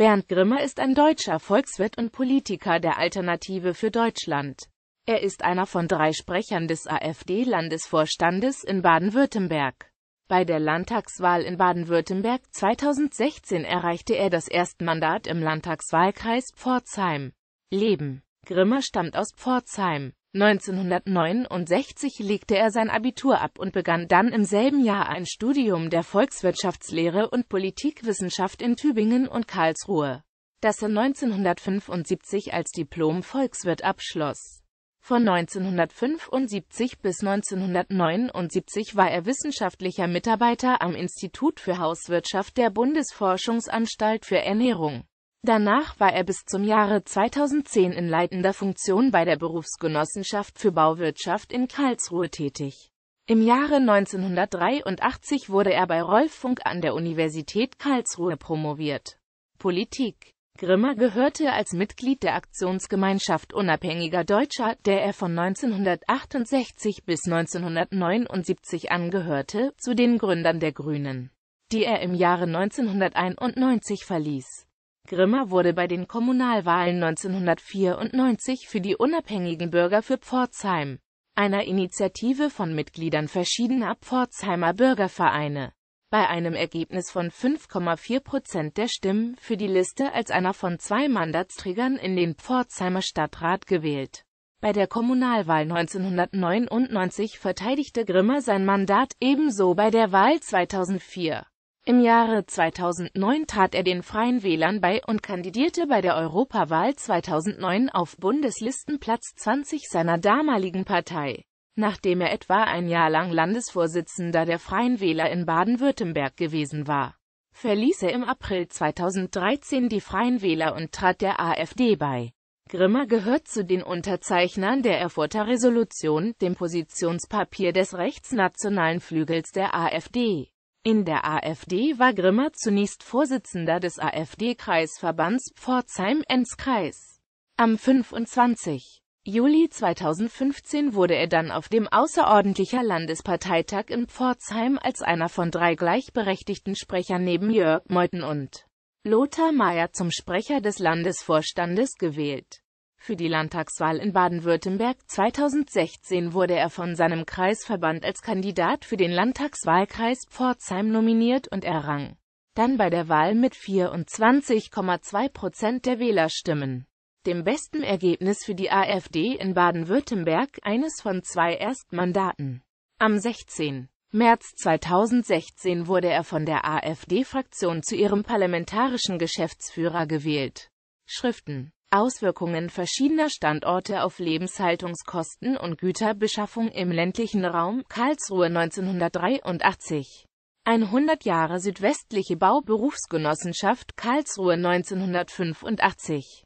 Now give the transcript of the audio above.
Bernd Grimmer ist ein deutscher Volkswirt und Politiker der Alternative für Deutschland. Er ist einer von drei Sprechern des AfD-Landesvorstandes in Baden-Württemberg. Bei der Landtagswahl in Baden-Württemberg 2016 erreichte er das erste Mandat im Landtagswahlkreis Pforzheim. Leben Grimmer stammt aus Pforzheim. 1969 legte er sein Abitur ab und begann dann im selben Jahr ein Studium der Volkswirtschaftslehre und Politikwissenschaft in Tübingen und Karlsruhe, das er 1975 als Diplom-Volkswirt abschloss. Von 1975 bis 1979 war er wissenschaftlicher Mitarbeiter am Institut für Hauswirtschaft der Bundesforschungsanstalt für Ernährung. Danach war er bis zum Jahre 2010 in leitender Funktion bei der Berufsgenossenschaft für Bauwirtschaft in Karlsruhe tätig. Im Jahre 1983 wurde er bei Rolf Funk an der Universität Karlsruhe promoviert. Politik Grimmer gehörte als Mitglied der Aktionsgemeinschaft Unabhängiger Deutscher, der er von 1968 bis 1979 angehörte, zu den Gründern der Grünen, die er im Jahre 1991 verließ. Grimmer wurde bei den Kommunalwahlen 1994 für die unabhängigen Bürger für Pforzheim, einer Initiative von Mitgliedern verschiedener Pforzheimer Bürgervereine, bei einem Ergebnis von 5,4 Prozent der Stimmen für die Liste als einer von zwei Mandatsträgern in den Pforzheimer Stadtrat gewählt. Bei der Kommunalwahl 1999 verteidigte Grimmer sein Mandat ebenso bei der Wahl 2004. Im Jahre 2009 trat er den Freien Wählern bei und kandidierte bei der Europawahl 2009 auf Bundeslistenplatz 20 seiner damaligen Partei. Nachdem er etwa ein Jahr lang Landesvorsitzender der Freien Wähler in Baden-Württemberg gewesen war, verließ er im April 2013 die Freien Wähler und trat der AfD bei. Grimmer gehört zu den Unterzeichnern der Erfurter Resolution, dem Positionspapier des rechtsnationalen Flügels der AfD. In der AfD war Grimmer zunächst Vorsitzender des AfD-Kreisverbands Pforzheim-Enz-Kreis. Am 25. Juli 2015 wurde er dann auf dem Außerordentlicher Landesparteitag in Pforzheim als einer von drei gleichberechtigten Sprechern neben Jörg Meuthen und Lothar Mayer zum Sprecher des Landesvorstandes gewählt. Für die Landtagswahl in Baden-Württemberg 2016 wurde er von seinem Kreisverband als Kandidat für den Landtagswahlkreis Pforzheim nominiert und errang dann bei der Wahl mit 24,2 Prozent der Wählerstimmen, dem besten Ergebnis für die AfD in Baden-Württemberg, eines von zwei Erstmandaten. Am 16. März 2016 wurde er von der AfD-Fraktion zu ihrem parlamentarischen Geschäftsführer gewählt. Schriften Auswirkungen verschiedener Standorte auf Lebenshaltungskosten und Güterbeschaffung im ländlichen Raum Karlsruhe 1983 100 Jahre Südwestliche Bauberufsgenossenschaft Karlsruhe 1985